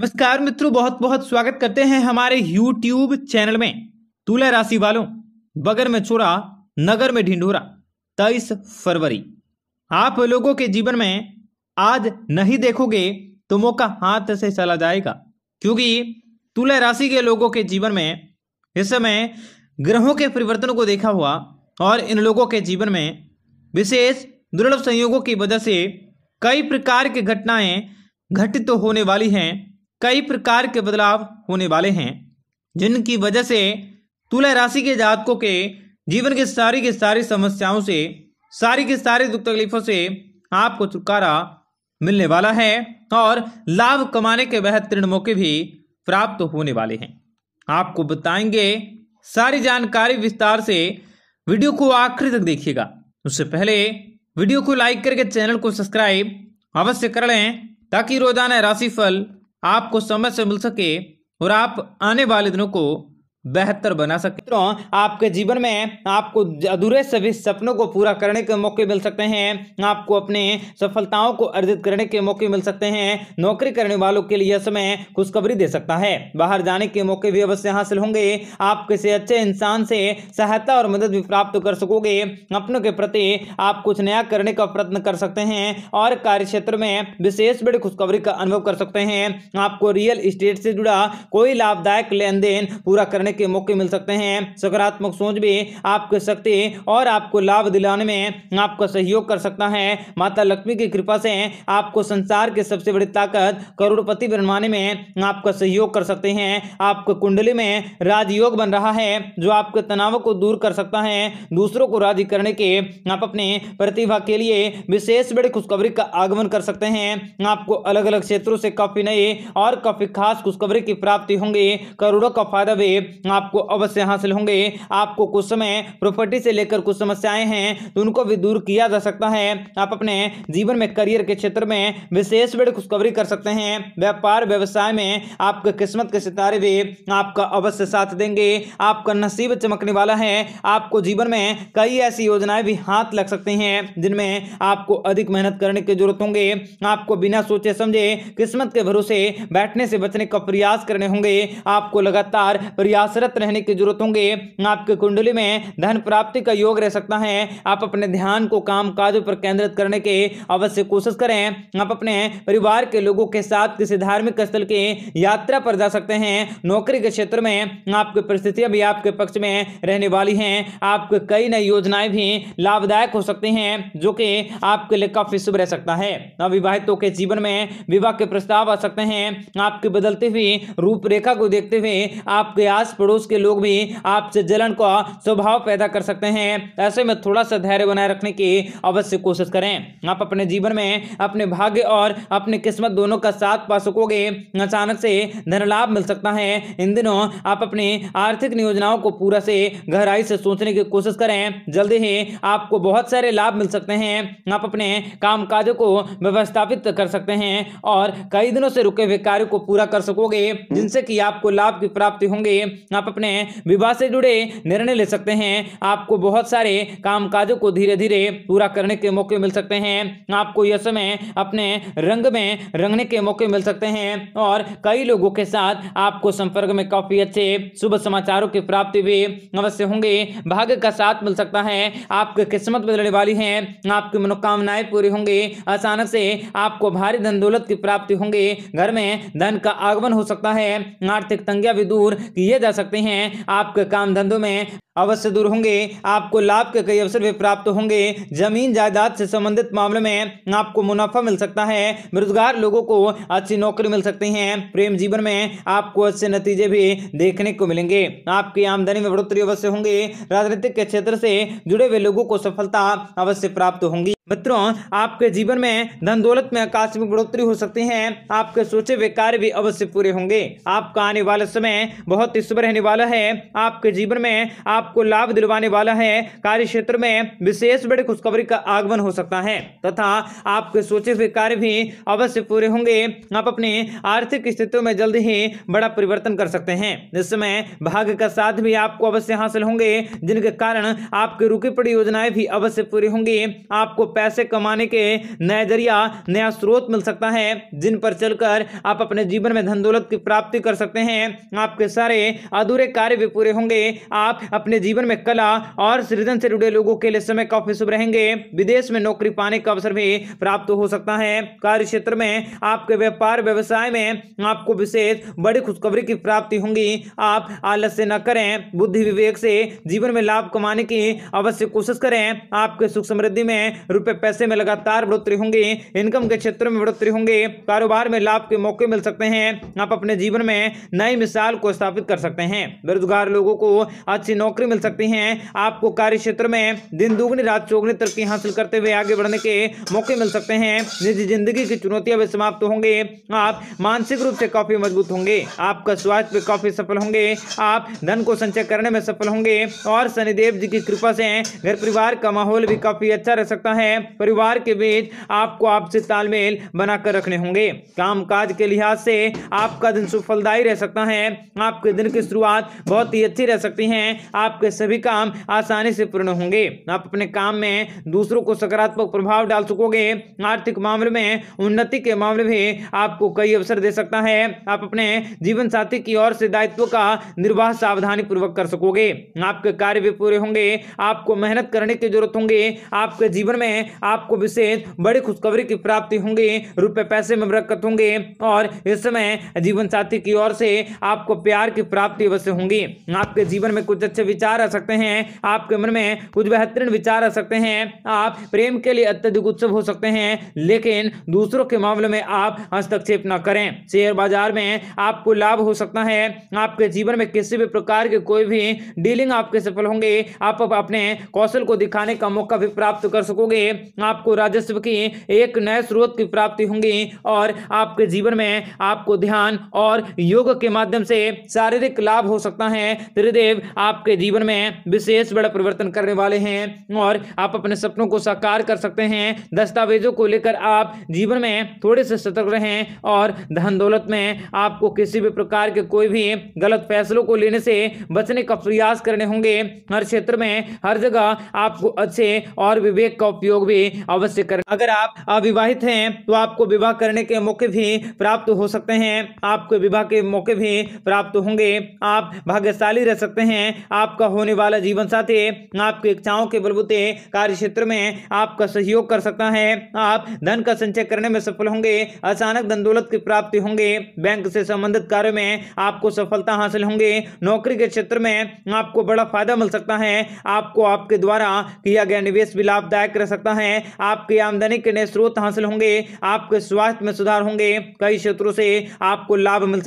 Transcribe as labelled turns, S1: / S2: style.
S1: नमस्कार मित्रों बहुत बहुत स्वागत करते हैं हमारे YouTube चैनल में तुला राशि वालों बगर में चोरा नगर में ढिंढोरा तेईस फरवरी आप लोगों के जीवन में आज नहीं देखोगे तो मौका हाथ से चला जाएगा क्योंकि तुला राशि के लोगों के जीवन में इस समय ग्रहों के परिवर्तन को देखा हुआ और इन लोगों के जीवन में विशेष दुर्लभ संयोगों की वजह से कई प्रकार की घटनाएं घटित तो होने वाली हैं कई प्रकार के बदलाव होने वाले हैं जिनकी वजह से तुला राशि के जातकों के जीवन के सारी की सारी समस्याओं से सारी के सारी दुख तकलीफों से आपको छुटकारा मिलने वाला है और लाभ कमाने के बेहतरीन मौके भी प्राप्त होने वाले हैं आपको बताएंगे सारी जानकारी विस्तार से वीडियो को आखिर तक देखिएगा उससे पहले वीडियो को लाइक करके चैनल को सब्सक्राइब अवश्य कर लें ताकि रोजाना राशिफल आपको समय से मिल सके और आप आने वाले दिनों को बेहतर बना सकते मित्रों आपके जीवन में आपको अधूरे सभी सपनों को पूरा करने के मौके मिल सकते हैं आपको अपने सफलताओं को अर्जित करने के मौके मिल सकते हैं नौकरी करने वालों के लिए समय खुशखबरी दे सकता है बाहर जाने के मौके भी अवश्य हासिल होंगे आप किसी अच्छे इंसान से सहायता और मदद भी प्राप्त कर सकोगे अपनों के प्रति आप कुछ नया करने का प्रयत्न कर सकते हैं और कार्य क्षेत्र में विशेष बड़ी खुशखबरी का अनुभव कर सकते हैं आपको रियल इस्टेट से जुड़ा कोई लाभदायक लेन देन पूरा करने के मौके मिल सकते हैं सकारात्मक सोच भी आपको शक्ति और आपको लाभ दिलाने में आपका सहयोग कर सकता है माता लक्ष्मी की कृपा से आपको संसार के सबसे बड़ी ताकत करोड़पति बनवाने में आपका सहयोग कर सकते हैं आपके कुंडली में राजयोग बन रहा है जो आपके तनाव को दूर कर सकता है दूसरों को राजी करने के आप अपने प्रतिभा के लिए विशेष बड़ी खुशखबरी का आगमन कर सकते हैं आपको अलग अलग क्षेत्रों से काफी नए और काफी खास खुशखबरी की प्राप्ति होंगे करोड़ों का फायदा भी आपको अवश्य हासिल होंगे आपको कुछ समय प्रॉपर्टी से लेकर कुछ समस्याएं हैं तो उनको भी दूर किया जा सकता है आप अपने जीवन में करियर के क्षेत्र में विशेष बड़ी खुशखबरी कर सकते हैं व्यापार व्यवसाय में आपके किस्मत के सितारे भी आपका अवश्य साथ देंगे आपका नसीब चमकने वाला है आपको जीवन में कई ऐसी योजनाएं भी हाथ लग सकती हैं जिनमें आपको अधिक मेहनत करने की जरूरत होंगे आपको बिना सोचे समझे किस्मत के भरोसे बैठने से बचने का प्रयास करने होंगे आपको लगातार प्रयास आश्रत रहने की जरूरत होंगे आपके कुंडली में धन प्राप्ति का योग रह सकता है आप अपने ध्यान को काम काज पर केंद्रित करने के अवश्य कोशिश करें आप अपने परिवार के लोगों के साथ किसी धार्मिक स्थल की यात्रा पर जा सकते हैं नौकरी के क्षेत्र में आपकी परिस्थितियां भी आपके पक्ष में रहने वाली हैं आपके कई नई योजनाएं भी लाभदायक हो सकती हैं जो कि आपके लिए काफी शुभ रह सकता है अविवाहितों के जीवन में विवाह के प्रस्ताव आ सकते हैं आपकी बदलती हुई रूपरेखा को देखते हुए आपके आस पड़ोस के लोग भी आपसे जलन का स्वभाव पैदा कर सकते हैं ऐसे में थोड़ा सा धैर्य बनाए रखने की अवश्य कोशिश करें आप अपने जीवन में अपने भाग्य और अपनी किस्मत दोनों का साथ पा सकोगे अचानक से धन लाभ मिल सकता है इन दिनों आप अपनी आर्थिक योजनाओं को पूरा से गहराई से सोचने की कोशिश करें जल्दी ही आपको बहुत सारे लाभ मिल सकते हैं आप अपने काम को व्यवस्थापित कर सकते हैं और कई दिनों से रुके हुए कार्य को पूरा कर सकोगे जिनसे कि आपको लाभ की प्राप्ति होंगे आप अपने विवाह से जुड़े निर्णय ले सकते हैं आपको बहुत सारे काम काजों को धीरे धीरे पूरा करने के मौके मिल सकते हैं आपको यह समय अपने रंग में रंगने के मौके मिल सकते हैं और कई लोगों के साथ आपको संपर्क में काफी अच्छे शुभ समाचारों की प्राप्ति भी अवश्य होंगे भाग्य का साथ मिल सकता है आपकी किस्मत बदलने वाली है आपकी मनोकामनाएं पूरी होंगी अचानक से आपको भारी धन दौलत की प्राप्ति होंगी घर में धन का आगमन हो सकता है आर्थिक तंगिया भी दूर किए जा सकते हैं आपके काम धंधों में अवश्य दूर होंगे आपको लाभ के कई अवसर भी प्राप्त होंगे जमीन जायदाद से संबंधित मामले में आपको मुनाफा मिल सकता है बेरोजगार लोगों को अच्छी नौकरी मिल सकती है प्रेम जीवन में आपको अच्छे नतीजे भी देखने को मिलेंगे आपकी आमदनी में बढ़ोतरी अवश्य होंगे राजनीतिक के क्षेत्र से जुड़े हुए लोगों को सफलता अवश्य प्राप्त होंगी मित्रों आपके जीवन में धन दौलत में आकस्मिक बढ़ोतरी हो सकती है आपके सोचे हुए कार्य भी अवश्य पूरे होंगे आपका आने वाला समय बहुत ही शुभ रहने वाला है आपके जीवन में आप आपको लाभ दिलवाने वाला है कार्य क्षेत्र में विशेष बड़े खुशखबरी का आगमन हो सकता है तथा आपके सोचे हुए कार्य भी अवश्य पूरे होंगे आप अपने आर्थिक स्थितियों में जल्द ही बड़ा परिवर्तन कर सकते हैं इस समय भाग्य का साथ भी आपको अवश्य हासिल होंगे जिनके कारण आपकी रुकी पड़ी योजनाएं भी अवश्य पूरी होंगी आपको पैसे कमाने के नए जरिया नया स्रोत मिल सकता है जिन पर चलकर आप अपने जीवन में धन दौलत की प्राप्ति कर सकते हैं आपके सारे अधूरे कार्य भी पूरे होंगे आप अपने अपने जीवन में कला और सृजन से जुड़े लोगों के लिए समय काफी शुभ रहेंगे विदेश में नौकरी पाने का अवसर भी प्राप्त हो सकता है कार्य क्षेत्र में आपके व्यापार व्यवसाय में आपको विशेष बड़ी खुशखबरी की प्राप्ति होंगी आप आलस्य न करें बुद्धि विवेक से जीवन में लाभ कमाने की अवश्य कोशिश करें आपके सुख समृद्धि में रुपए पैसे में लगातार बढ़ोतरी होंगी इनकम के क्षेत्र में बढ़ोतरी होंगे कारोबार में लाभ के मौके मिल सकते हैं आप अपने जीवन में नई मिसाल को स्थापित कर सकते हैं बेरोजगार लोगों को अच्छी नौकरी नौकरी मिल सकती है आपको कार्य क्षेत्र में दिन दुगनी रात चौगनी तरक्की हासिल करते हुए आगे बढ़ने के मौके मिल सकते हैं निजी जिंदगी की चुनौतियां भी समाप्त होंगे आप मानसिक रूप से काफी मजबूत होंगे आपका स्वास्थ्य पे काफी सफल होंगे आप धन को संचय करने में सफल होंगे और शनिदेव जी की कृपा से घर परिवार का माहौल भी काफी अच्छा रह सकता है परिवार के बीच आपको आपसे तालमेल बनाकर रखने होंगे काम काज के लिहाज से आपका दिन सुफलदायी रह सकता है आपके दिन की शुरुआत बहुत ही अच्छी रह सकती है आप आपके सभी काम आसानी से पूर्ण होंगे आप अपने काम में दूसरों को सकारात्मक प्रभाव डाल सकोगे आर्थिक मामले में उन्नति के मामले में आपको कई अवसर दे सकता है आप अपने जीवन साथी की ओर से दायित्व का निर्वाह सावधानी पूर्वक कर सकोगे आपके कार्य भी पूरे होंगे आपको मेहनत करने की जरूरत होंगे आपके जीवन में आपको विशेष बड़ी खुशखबरी की प्राप्ति होंगी रुपए पैसे में बरकत होंगे और इस समय जीवन साथी की ओर से आपको प्यार की प्राप्ति अवश्य होंगी आपके जीवन में कुछ अच्छे विचार आ सकते हैं आपके मन में कुछ बेहतरीन विचार आ सकते हैं आप प्रेम के लिए अत्यधिक उत्सव हो सकते हैं लेकिन दूसरों के मामले में आप हस्तक्षेप न करें शेयर बाजार में आपको लाभ हो सकता है आपके जीवन में किसी भी प्रकार के कोई भी डीलिंग आपके सफल होंगे आप अपने कौशल को दिखाने का मौका भी प्राप्त कर सकोगे आपको राजस्व की एक नए स्रोत की प्राप्ति होंगी और आपके जीवन में आपको ध्यान और योग के माध्यम से शारीरिक लाभ हो सकता है त्रिदेव आपके जीवन जीवन में विशेष बड़ा परिवर्तन करने वाले हैं और आप अपने सपनों को साकार कर सकते हैं दस्तावेजों को लेकर आप जीवन में थोड़े से सतर्क रहें और धन दौलत में आपको किसी भी प्रकार के कोई भी गलत फैसलों को लेने से बचने का प्रयास करने होंगे हर क्षेत्र में हर जगह आपको अच्छे और विवेक का उपयोग भी अवश्य कर अगर आप अविवाहित हैं तो आपको विवाह करने के मौके भी प्राप्त हो सकते हैं आपको विवाह के मौके भी प्राप्त होंगे आप भाग्यशाली रह सकते हैं आप आपका होने वाला जीवन साथी आपकी इच्छाओं के बलबूते कार्य क्षेत्र में आपका सहयोग कर सकता है आप धन का संचय करने में सफल होंगे अचानक धन दौलत की प्राप्ति होंगे बैंक से संबंधित कार्यों में आपको सफलता हासिल होंगे नौकरी के क्षेत्र में आपको बड़ा फायदा मिल सकता है आपको आपके द्वारा किया गया निवेश भी लाभदायक रह सकता है आपकी आमदनी के नए स्रोत हासिल होंगे आपके स्वास्थ्य में सुधार होंगे कई क्षेत्रों से आपको लाभ मिल सकता